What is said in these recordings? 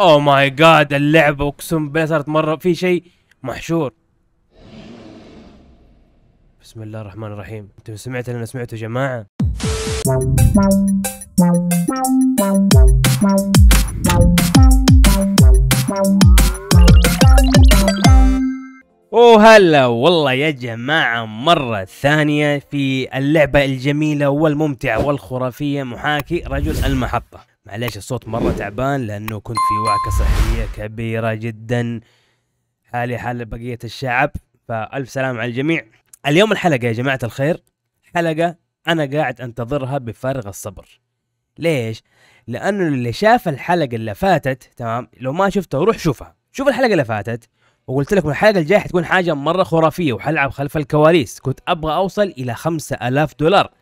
اوه ماي جاد اللعبه اقسم بالله صارت مره في شيء محشور بسم الله الرحمن الرحيم انتم سمعت اللي انا سمعته يا جماعه وهلا والله يا جماعة مرة ثانية في اللعبة الجميلة والممتعة والخرافية محاكي رجل المحطة معليش الصوت مرة تعبان لأنه كنت في وعكة صحية كبيرة جدا حالي حال بقية الشعب فألف سلام على الجميع اليوم الحلقة يا جماعة الخير حلقة أنا قاعد أنتظرها بفارغ الصبر ليش؟ لأنه اللي شاف الحلقة اللي فاتت تمام لو ما شفتها روح شوفها شوف الحلقة اللي فاتت وقلت لكم الحلقة الجاية حتكون حاجة مرة خرافية وحلعب خلف الكواليس كنت أبغى أوصل إلى خمسة ألاف دولار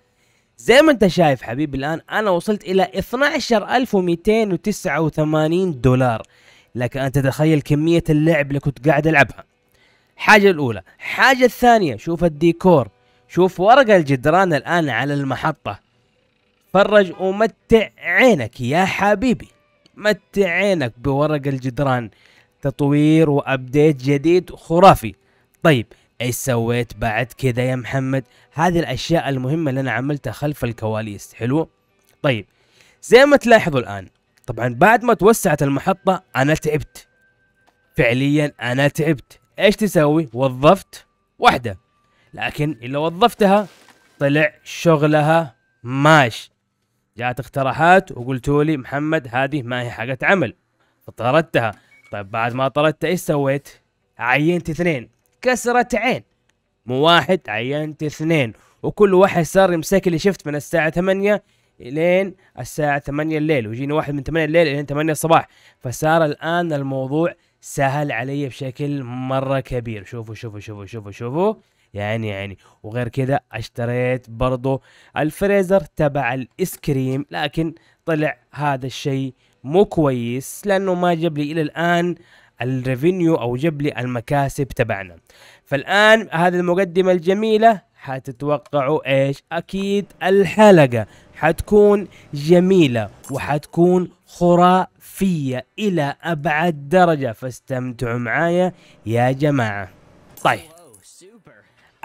زي ما انت شايف حبيبي الان انا وصلت الى 12289 دولار لك ان تتخيل كمية اللعب اللي كنت قاعد العبها حاجة الاولى حاجة الثانية شوف الديكور شوف ورق الجدران الان على المحطة فرج ومتع عينك يا حبيبي متع عينك بورق الجدران تطوير وابديت جديد خرافي طيب ايش سويت بعد كذا يا محمد هذه الاشياء المهمه اللي انا عملتها خلف الكواليس حلو طيب زي ما تلاحظوا الان طبعا بعد ما توسعت المحطه انا تعبت فعليا انا تعبت ايش تسوي وظفت واحده لكن الا وظفتها طلع شغلها ماش جات اقتراحات وقلتوا لي محمد هذه ما هي حاجه عمل فطردتها طيب بعد ما طردتها ايش سويت عينت اثنين كسرت عين مو واحد عينت اثنين وكل واحد صار يمسك لي شفت من الساعة ثمانية لين الساعة ثمانية الليل ويجيني واحد من ثمانية الليل لين ثمانية الصباح فصار الآن الموضوع سهل علي بشكل مرة كبير شوفوا شوفوا شوفوا شوفوا شوفوا يعني يعني وغير كذا اشتريت برضو الفريزر تبع الايس كريم لكن طلع هذا الشيء مو كويس لانه ما جاب لي الى الان الريفينيو او جاب لي المكاسب تبعنا فالان هذه المقدمه الجميله حتتوقعوا ايش اكيد الحلقه حتكون جميله وحتكون خرافيه الى ابعد درجه فاستمتعوا معايا يا جماعه طيب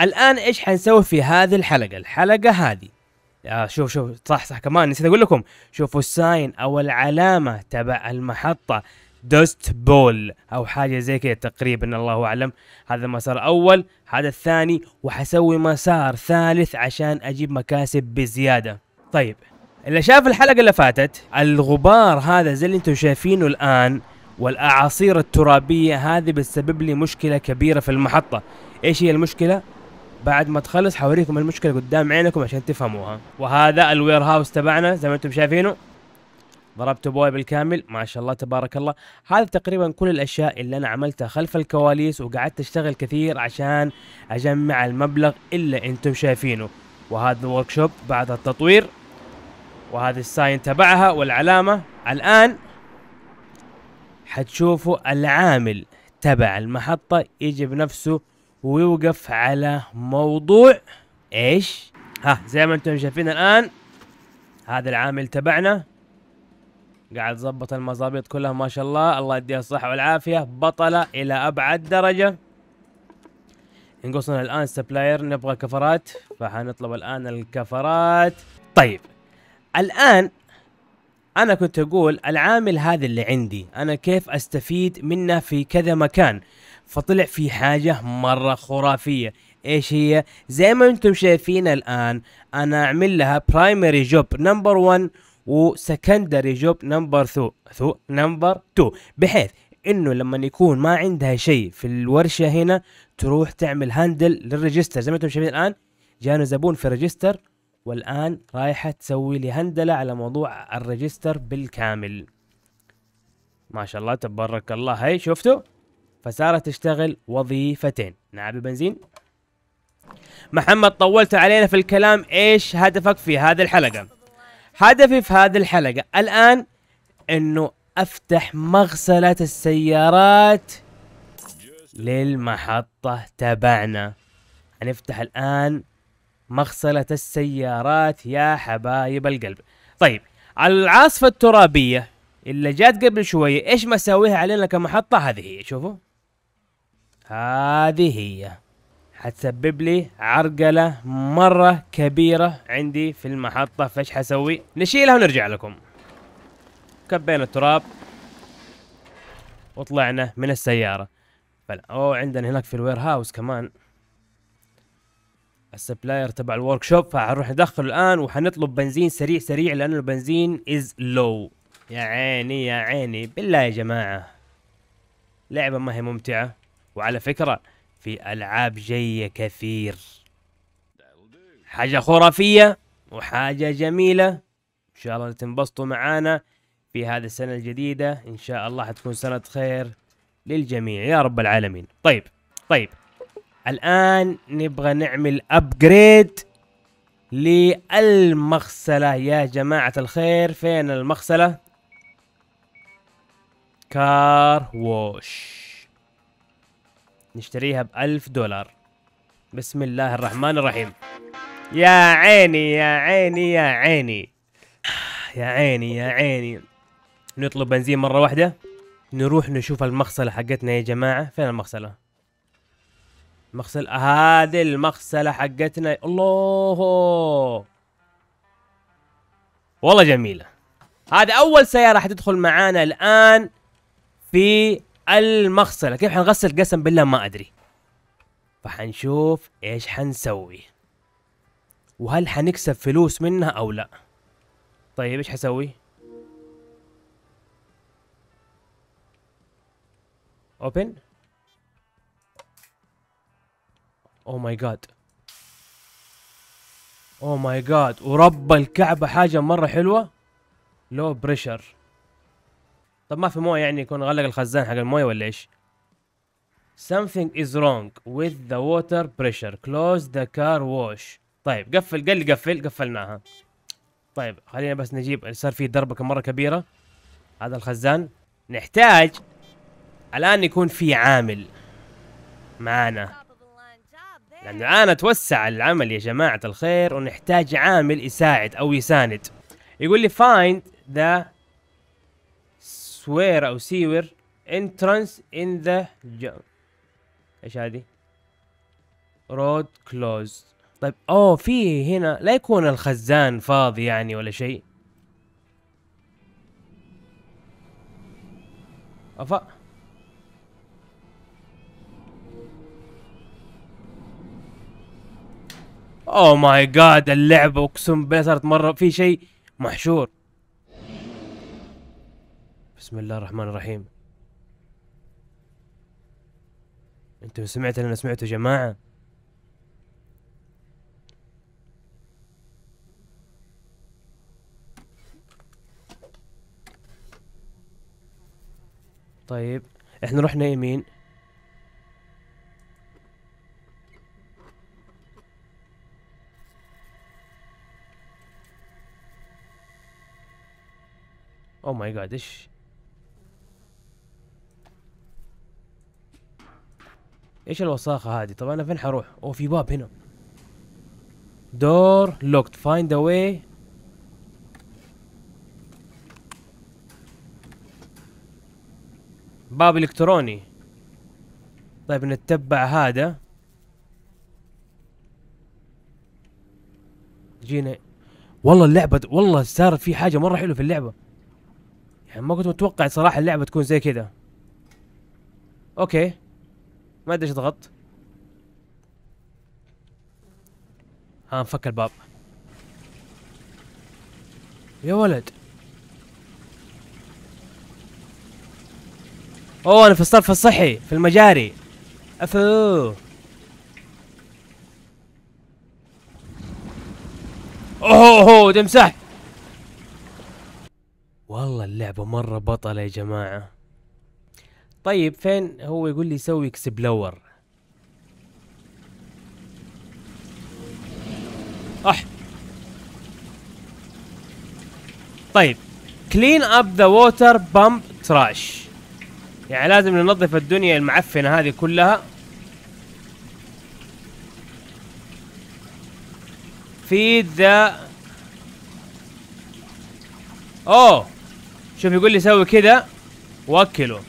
الان ايش حنسوي في هذه الحلقه الحلقه هذه يا آه، شوف شوف صح صح كمان نسيت اقول لكم شوفوا الساين او العلامه تبع المحطه دوست بول او حاجه زي كذا تقريبا الله اعلم هذا مسار اول هذا الثاني وحسوي مسار ثالث عشان اجيب مكاسب بزياده طيب اللي شاف الحلقه اللي فاتت الغبار هذا زي اللي انتم شايفينه الان والاعاصير الترابيه هذه بتسبب لي مشكله كبيره في المحطه ايش هي المشكله بعد ما تخلص حوريكم المشكله قدام عينكم عشان تفهموها وهذا الوير هاوس تبعنا زي ما انتم شايفينه ضربت بوي بالكامل ما شاء الله تبارك الله هذا تقريبا كل الاشياء اللي انا عملتها خلف الكواليس وقعدت اشتغل كثير عشان اجمع المبلغ اللي انتم شايفينه وهذا الوركشوب بعد التطوير وهذه الساين تبعها والعلامة الآن حتشوفوا العامل تبع المحطة يجي بنفسه ويوقف على موضوع ايش؟ ها زي ما انتم شايفين الآن هذا العامل تبعنا قاعد ظبط المظابيط كلها ما شاء الله الله يديها الصحة والعافية بطلة إلى أبعد درجة ينقصنا الآن سبلاير نبغى كفرات فحنطلب الآن الكفرات طيب الآن أنا كنت أقول العامل هذا اللي عندي أنا كيف أستفيد منه في كذا مكان فطلع في حاجة مرة خرافية ايش هي زي ما انتم شايفين الان انا اعمل لها برايمري جوب نمبر 1 وسكندري جوب نمبر ثو ثو نمبر تو بحيث انه لما يكون ما عندها شيء في الورشه هنا تروح تعمل هاندل للريجستر زي ما انتم شايفين الان جانا زبون في الريجستر والان رايحه تسوي لي هندله على موضوع الريجستر بالكامل ما شاء الله تبارك الله هاي شفتوا فصارت تشتغل وظيفتين نعبي بنزين محمد طولت علينا في الكلام ايش هدفك في هذه الحلقه هدفي في هذه الحلقة الآن أنه أفتح مغسلة السيارات للمحطة تبعنا هنفتح الآن مغسلة السيارات يا حبايب القلب طيب العاصفة الترابية اللي جات قبل شوية ايش مساويها علينا كمحطة هذه هي شوفوا هذه هي حتسبب لي عرقلة مرة كبيرة عندي في المحطة فايش حسوي نشيلها ونرجع لكم كبينا التراب وطلعنا من السيارة فلا اوه عندنا هناك في الوير هاوس كمان السبلاير تبع الورك شوب فحنروح ندخل الان وحنطلب بنزين سريع سريع لانه البنزين از لو يا عيني يا عيني بالله يا جماعة لعبة ما هي ممتعة وعلى فكرة في العاب جايه كثير حاجه خرافيه وحاجه جميله ان شاء الله تنبسطوا معانا في هذه السنه الجديده ان شاء الله حتكون سنه خير للجميع يا رب العالمين طيب طيب الان نبغى نعمل ابجريد للمغسله يا جماعه الخير فين المغسله كار ووش نشتريها ب 1000 دولار بسم الله الرحمن الرحيم يا عيني يا عيني يا عيني يا عيني يا عيني نطلب بنزين مرة واحدة نروح نشوف المغسلة حقتنا يا جماعة فين المغسلة مغسل هذه المغسلة حقتنا الله والله جميلة هذا أول سيارة حتدخل معانا الآن في المغسله كيف حنغسل قسم بالله ما ادري فحنشوف ايش حنسوي وهل حنكسب فلوس منها او لا طيب ايش حسوي اوبن او ماي جاد او ماي جاد ورب الكعبه حاجه مره حلوه لو بريشر طب ما في مويه يعني يكون غلق الخزان حق المويه ولا ايش؟ Something is wrong with the water pressure. Close the car wash. طيب قفل قال لي قفل قفلناها. طيب خلينا بس نجيب صار في دربكه مره كبيره. هذا الخزان نحتاج الان يكون في عامل معانا. لانه الان توسع العمل يا جماعه الخير ونحتاج عامل يساعد او يساند. يقول لي find the سوير او سيور انترانس ان ذا ايش هذه رود كلوز طيب اوه في هنا لا يكون الخزان فاضي يعني ولا شيء افا اوه ماي جاد اللعبه اقسم بالله صارت مره في شيء محشور بسم الله الرحمن الرحيم انتوا سمعتوا انا سمعته جماعه طيب احنا رحنا يمين او ماي جاد ايش ايش الوساخه هذه طبعا انا فين حروح او في باب هنا دور لوكت فايند ا واي باب الكتروني طيب نتبع هذا جينا والله اللعبة والله صارت في حاجة مرة حلوة في اللعبة يعني ما كنت متوقع صراحة اللعبة تكون زي كذا اوكي ما ادري ايش ضغط ها انفك الباب يا ولد اوه انا في الصرف الصحي في المجاري افو اوه اوه تمسح والله اللعبة مرة بطلة يا جماعة طيب فين هو يقول لي سوي اكسبلور اح طيب كلين اب ذا ووتر بامب تراش يعني لازم ننظف الدنيا المعفنه هذه كلها فيد ذا اوه شوف يقول لي سوي كذا واكله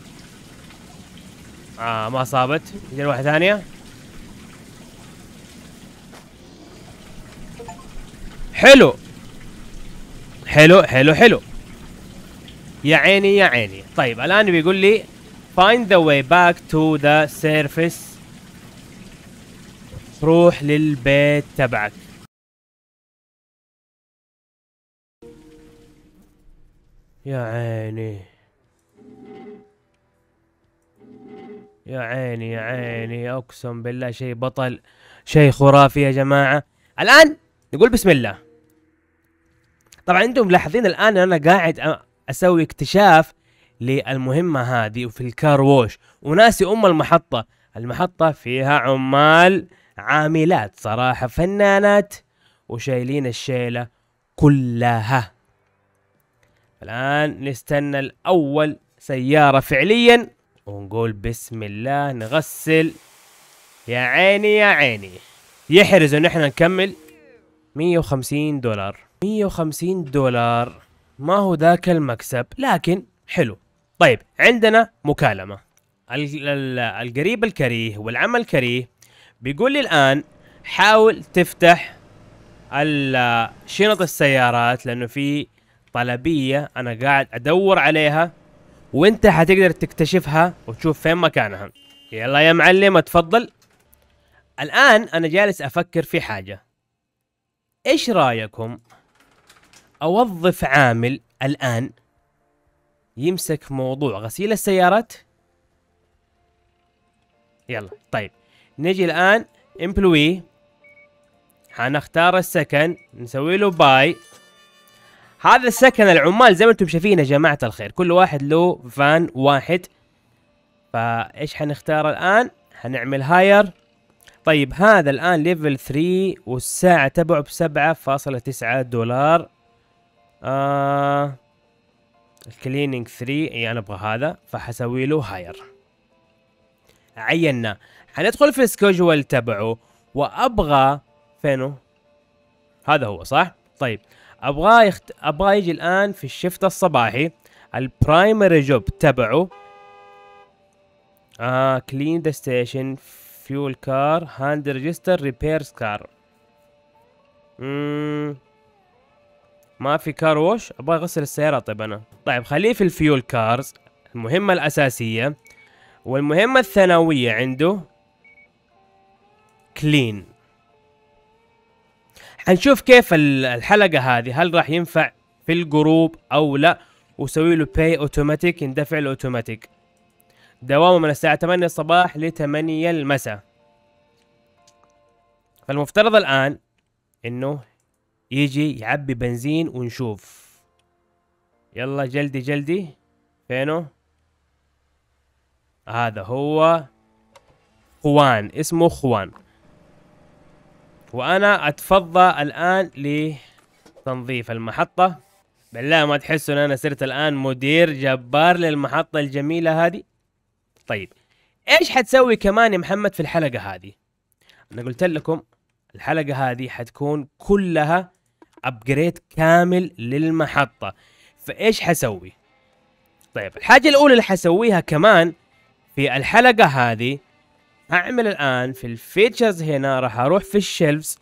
آه ما صابت يجي واحدة ثانية حلو حلو حلو حلو يا عيني يا عيني طيب الآن بيقول لي find the way back to the surface روح للبيت تبعك يا عيني يا عيني يا إيه. عيني اقسم بالله شيء بطل شيء خرافي يا جماعه الان نقول بسم الله طبعا انتم ملاحظين الان انا قاعد اسوي اكتشاف للمهمه هذه وفي الكار ووش وناسي ام المحطه المحطه فيها عمال عاملات صراحه فنانات وشايلين الشيله كلها الان نستنى الاول سياره فعليا ونقول بسم الله نغسل يا عيني يا عيني يحرز ان احنا نكمل 150 دولار 150 دولار ما هو ذاك المكسب لكن حلو طيب عندنا مكالمة القريب الكريه والعم الكريه بيقول لي الآن حاول تفتح شنط السيارات لأنه في طلبية أنا قاعد أدور عليها وانت هتقدر تكتشفها وتشوف فين مكانها يلا يا معلم اتفضل الان انا جالس افكر في حاجه ايش رايكم اوظف عامل الان يمسك موضوع غسيل السيارات يلا طيب نجي الان امبلوي هنختار السكن نسوي له باي هذا سكن العمال زي ما انتم شايفين يا جماعه الخير كل واحد له فان واحد فايش حنختار الان حنعمل هاير طيب هذا الان ليفل 3 والساعة تبعه بسبعة فاصلة تسعة دولار آه الكليننج 3 اي انا ابغى هذا فحسوي له هاير عينا حندخل في السكجول تبعه وابغى فينه هذا هو صح طيب ابغاه يخت... ابغاه يجي الان في الشفت الصباحي البرايمري جوب تبعه آه كلين ذا ستيشن فيول كار هاند ريجستر ريبيرز كار ما في كار ووش ابغى اغسل السياره طيب انا طيب خليه في الفيول كارز المهمه الاساسيه والمهمه الثانويه عنده كلين حنشوف كيف الحلقه هذه هل راح ينفع في الجروب او لا وسوي له باي اوتوماتيك يندفع له اوتوماتيك دوامه من الساعه 8 الصباح ل 8 المساء فالمفترض الان انه يجي يعبي بنزين ونشوف يلا جلدي جلدي فينه هذا هو خوان اسمه خوان وانا اتفضى الان لتنظيف المحطة بالله ما تحسوا ان انا صرت الان مدير جبار للمحطة الجميلة هذه طيب ايش حتسوي كمان يا محمد في الحلقة هذه انا قلت لكم الحلقة هذه حتكون كلها ابجريد كامل للمحطة فايش حسوي طيب الحاجة الاولى اللي حسويها كمان في الحلقة هذه هعمل الان في الفيتشرز هنا راح اروح في الشيلفز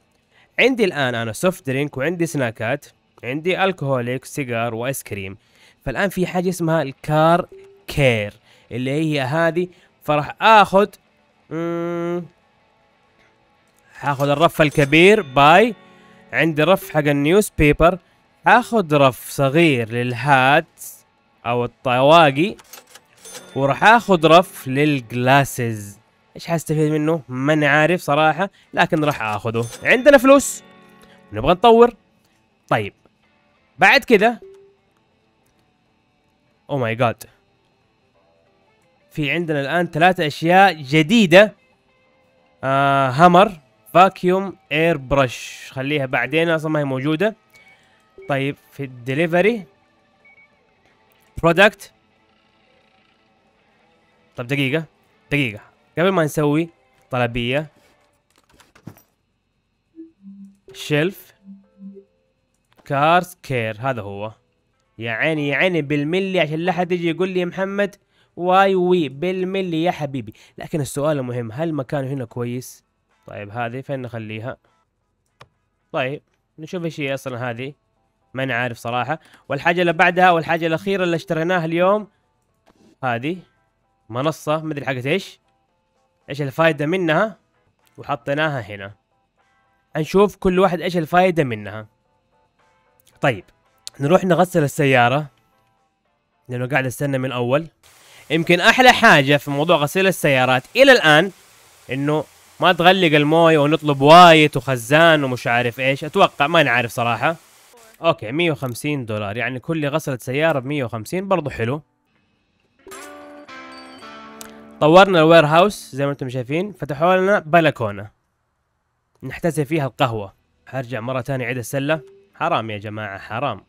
عندي الان انا سوفت درينك وعندي سناكات عندي الكهوليك سيجار وايس كريم فالان في حاجه اسمها الكار كير اللي هي هذه فراح اخذ هاخذ الرف الكبير باي عندي رف حق النيوز بيبر اخذ رف صغير للهات او الطواقي وراح اخذ رف للجلاسز ايش حستفيد منه ماني عارف صراحه لكن راح اخذه عندنا فلوس نبغى نطور طيب بعد كذا او ماي جاد في عندنا الان ثلاثة اشياء جديده آه هامر فاكيوم اير برش خليها بعدين اصلا ما هي موجوده طيب في الدليفري برودكت طب دقيقه دقيقه قبل ما نسوي طلبية شلف كارز كير هذا هو يا عيني يا عيني بالملي عشان لا حد يجي يقول لي يا محمد واي وي بالملي يا حبيبي لكن السؤال المهم هل مكانه هنا كويس طيب هذه فين نخليها طيب نشوف ايش هي اصلا هذه ما انا عارف صراحة والحاجة اللي بعدها والحاجة الأخيرة اللي اشتريناها اليوم هذه منصة مدري حقت ايش ايش الفائدة منها وحطيناها هنا هنشوف كل واحد ايش الفائدة منها طيب نروح نغسل السيارة لانه قاعد استنى من اول يمكن احلى حاجة في موضوع غسيل السيارات الى الان انه ما تغلق الموية ونطلب وايت وخزان ومش عارف ايش اتوقع ما نعرف صراحة اوكي 150 دولار يعني كل غسلة سيارة ب 150 برضه حلو طورنا الوير هاوس زي ما انتم شايفين فتحوا لنا بلكونه نحتسي فيها القهوه هرجع مره ثانيه عيد السله حرام يا جماعه حرام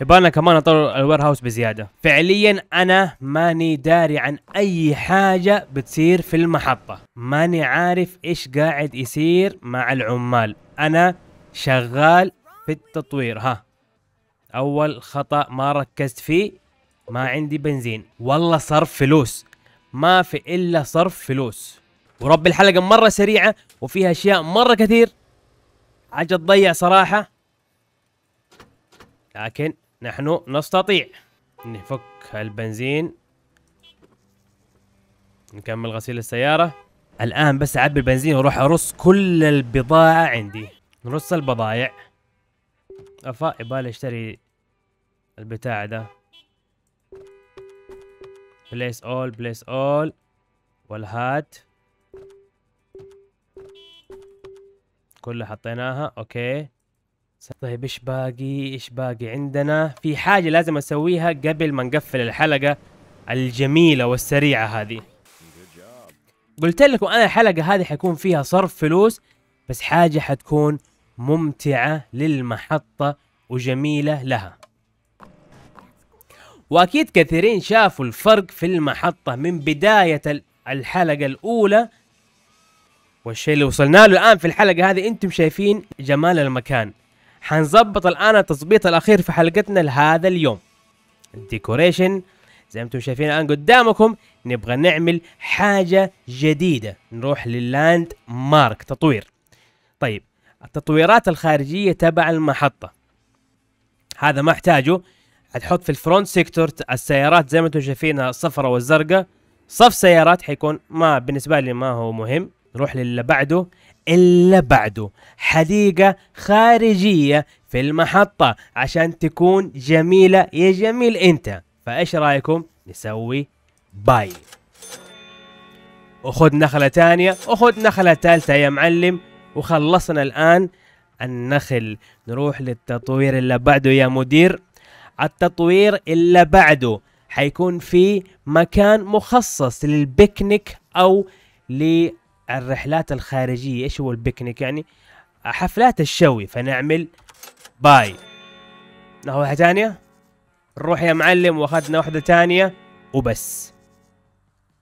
يبانا كمان اطور الوير هاوس بزياده فعليا انا ماني داري عن اي حاجه بتصير في المحطه ماني عارف ايش قاعد يصير مع العمال انا شغال في التطوير ها اول خطا ما ركزت فيه ما عندي بنزين والله صرف فلوس ما في الا صرف فلوس ورب الحلقه مره سريعه وفيها اشياء مره كثير حاجه تضيع صراحه لكن نحن نستطيع نفك البنزين نكمل غسيل السياره الان بس اعبي البنزين واروح ارص كل البضاعه عندي نرص البضائع افا يبالي اشتري البتاع ده بليس اول بليس اول والهات كلها حطيناها اوكي طيب ايش باقي ايش باقي عندنا في حاجه لازم اسويها قبل ما نقفل الحلقه الجميله والسريعه هذه قلت لكم انا الحلقه هذه حيكون فيها صرف فلوس بس حاجه حتكون ممتعه للمحطه وجميله لها واكيد كثيرين شافوا الفرق في المحطة من بداية الحلقة الاولى والشيء اللي وصلنا له الان في الحلقة هذه انتم شايفين جمال المكان حنظبط الان التظبيط الاخير في حلقتنا لهذا اليوم الديكوريشن زي ما انتم شايفين الان قدامكم نبغى نعمل حاجة جديدة نروح لللاند مارك تطوير طيب التطويرات الخارجية تبع المحطة هذا ما احتاجه هتحط في الفرونت سيكتور السيارات زي ما انتم شايفينها الصفراء والزرقاء صف سيارات حيكون ما بالنسبه لي ما هو مهم نروح للي بعده اللي بعده حديقة خارجية في المحطة عشان تكون جميلة يا جميل انت فايش رايكم نسوي باي وخذ نخلة ثانية وخذ نخلة ثالثة يا معلم وخلصنا الآن النخل نروح للتطوير اللي بعده يا مدير التطوير إلا بعده حيكون في مكان مخصص للبيكنيك أو للرحلات الخارجية إيش هو البيكنيك يعني حفلات الشوي فنعمل باي ناخذ واحدة تانية نروح يا معلم واخذنا واحدة تانية وبس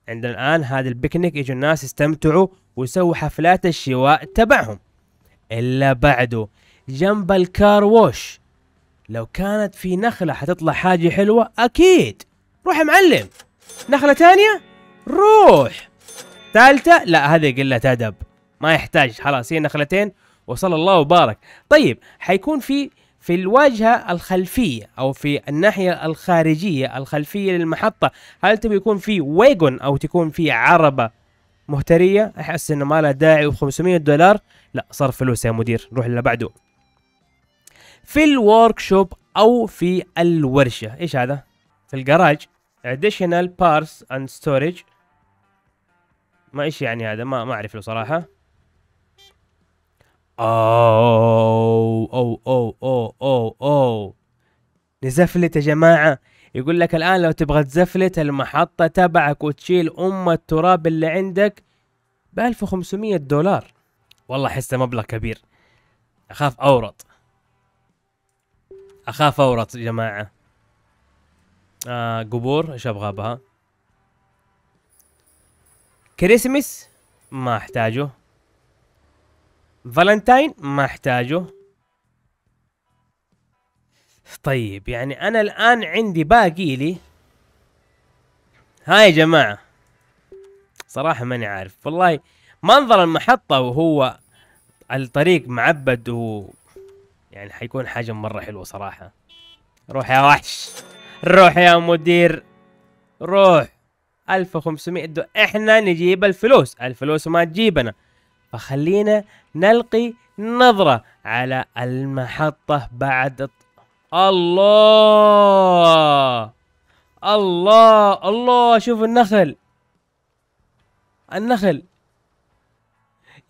عندنا الآن هذا البيكنيك يجوا الناس يستمتعوا ويسووا حفلات الشواء تبعهم إلا بعده جنب الكار ووش لو كانت في نخلة حتطلع حاجة حلوة أكيد روح يا معلم نخلة ثانية روح ثالثة لا هذه قلة أدب ما يحتاج خلاص هي نخلتين وصلى الله وبارك طيب حيكون في في الواجهة الخلفية أو في الناحية الخارجية الخلفية للمحطة هل تبي يكون في ويجون أو تكون في عربة مهترية أحس إنه ما لها داعي و500 دولار لا صرف فلوس يا مدير روح اللي بعده في الورك شوب او في الورشه ايش هذا في الجراج اديشنال بارس اند ستورج ما ايش يعني هذا ما ما اعرف له صراحه او او او او او او نزفلت يا جماعة يقول لك الآن لو تبغى تزفلت المحطة تبعك وتشيل أم التراب اللي عندك ب 1500 دولار والله أحسه مبلغ كبير أخاف أورط اخاف اورط يا جماعه آه قبور ايش ابغى بها كريسمس ما احتاجه فالنتاين ما احتاجه طيب يعني انا الان عندي باقي لي هاي يا جماعه صراحه ماني عارف والله منظر المحطه وهو الطريق معبد يعني حيكون حاجة مرة حلوة صراحة روح يا وحش روح يا مدير روح 1500 دو احنا نجيب الفلوس الفلوس ما تجيبنا فخلينا نلقي نظرة على المحطة بعد الله الله الله شوف النخل النخل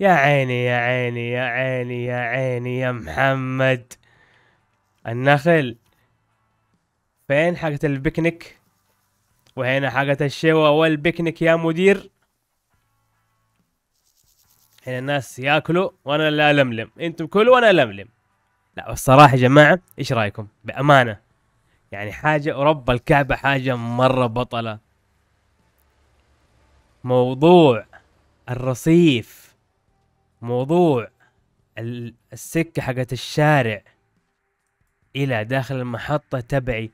يا عيني يا عيني يا عيني يا عيني يا محمد النخل فين حاجة البيكنيك وهنا حاجة الشوا والبيكنيك يا مدير هنا الناس ياكلوا وانا لا الملم انتم كلوا وانا لملم لا والصراحة يا جماعة ايش رايكم بأمانة يعني حاجة رب الكعبة حاجة مرة بطلة موضوع الرصيف موضوع السكة حقت الشارع إلى داخل المحطة تبعي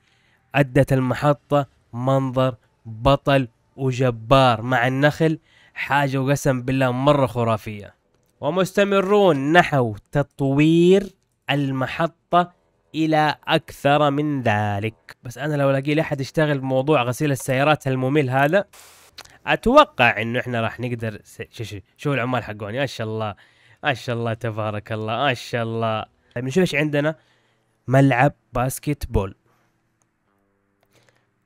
أدت المحطة منظر بطل وجبار مع النخل حاجة وقسم بالله مرة خرافية ومستمرون نحو تطوير المحطة إلى أكثر من ذلك بس أنا لو ألاقي لي أحد يشتغل بموضوع غسيل السيارات الممل هذا اتوقع انه احنا راح نقدر شوف شو العمال حقون ما شاء الله ما شاء الله تبارك الله ما شاء الله طيب نشوف ايش عندنا ملعب باسكت بول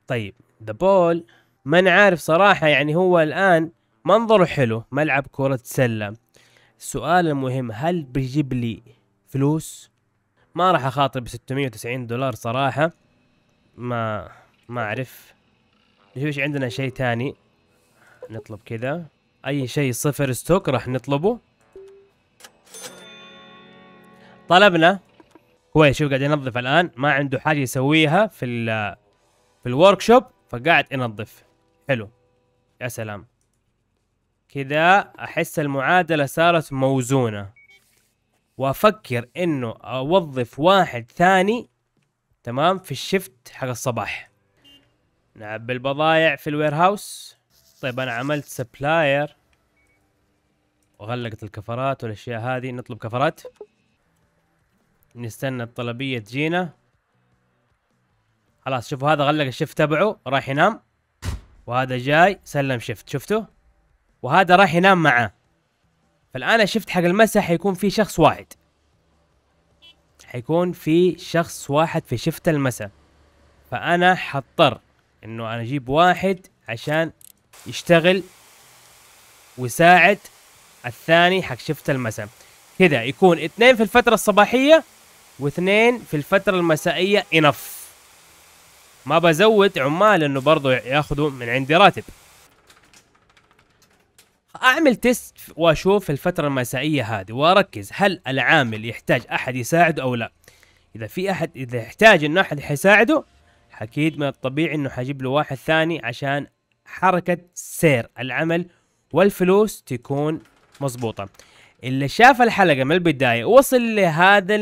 طيب ذا بول ما عارف صراحه يعني هو الان منظره حلو ملعب كره سله السؤال المهم هل بيجيب لي فلوس ما راح اخاطر ب 690 دولار صراحه ما ما اعرف نشوف ايش عندنا شيء ثاني نطلب كذا اي شيء صفر ستوك راح نطلبه طلبنا هو شوف قاعد ينظف الان ما عنده حاجه يسويها في ال في الوركشوب فقاعد ينظف حلو يا سلام كذا احس المعادله صارت موزونه وافكر انه اوظف واحد ثاني تمام في الشفت حق الصباح نعبي البضايع في الوير هاوس طيب انا عملت سبلاير وغلقت الكفرات والاشياء هذه نطلب كفرات نستنى الطلبيه تجينا خلاص شوفوا هذا غلق الشفت تبعه راح ينام وهذا جاي سلم شفت شفتوا وهذا راح ينام معاه فالان الشفت حق المساء حيكون في شخص واحد حيكون في شخص واحد في شفت المساء فانا حضطر انه انا اجيب واحد عشان يشتغل ويساعد الثاني حق شفت المساء كذا يكون اثنين في الفترة الصباحية واثنين في الفترة المسائية انف ما بزود عمال انه برضو ياخذوا من عندي راتب اعمل تيست واشوف الفترة المسائية هذه واركز هل العامل يحتاج احد يساعده او لا اذا في احد اذا يحتاج انه احد حيساعده اكيد من الطبيعي انه حجيب له واحد ثاني عشان حركة سير العمل والفلوس تكون مضبوطة اللي شاف الحلقة من البداية وصل لهذا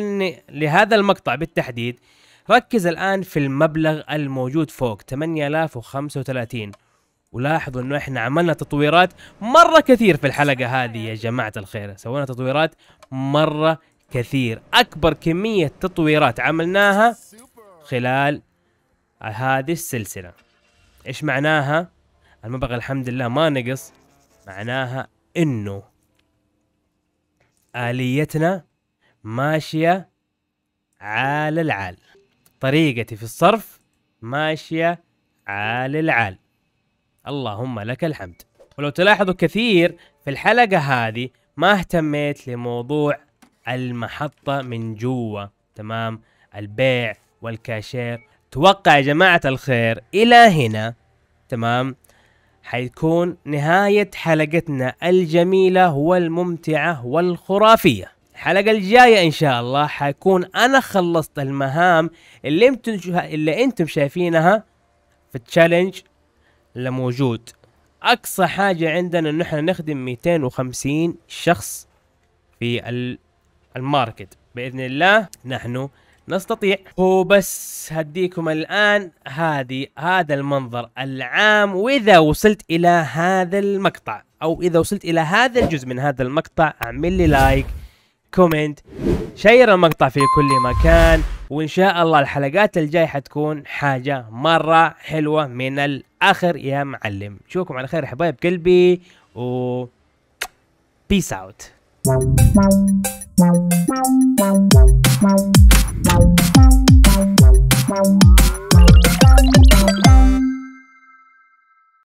لهذا المقطع بالتحديد ركز الآن في المبلغ الموجود فوق 8035 ولاحظوا انه احنا عملنا تطويرات مرة كثير في الحلقة هذه يا جماعة الخير سوينا تطويرات مرة كثير اكبر كمية تطويرات عملناها خلال هذه السلسلة ايش معناها المبلغ الحمد لله ما نقص معناها انه آليتنا ماشية عال العال طريقتي في الصرف ماشية عال العال اللهم لك الحمد ولو تلاحظوا كثير في الحلقة هذه ما اهتميت لموضوع المحطة من جوا تمام البيع والكاشير توقع يا جماعة الخير إلى هنا تمام حيكون نهاية حلقتنا الجميلة والممتعة والخرافية الحلقة الجاية إن شاء الله حيكون أنا خلصت المهام اللي انتم اللي انتم شايفينها في التشالنج اللي موجود أقصى حاجة عندنا إن احنا نخدم 250 شخص في الماركت بإذن الله نحن نستطيع هو بس هديكم الآن هذه هذا المنظر العام وإذا وصلت إلى هذا المقطع أو إذا وصلت إلى هذا الجزء من هذا المقطع أعمل لي لايك كومنت شير المقطع في كل مكان وإن شاء الله الحلقات الجاية حتكون حاجة مرة حلوة من الآخر يا معلم نشوفكم على خير حبايب قلبي و peace out Thank you.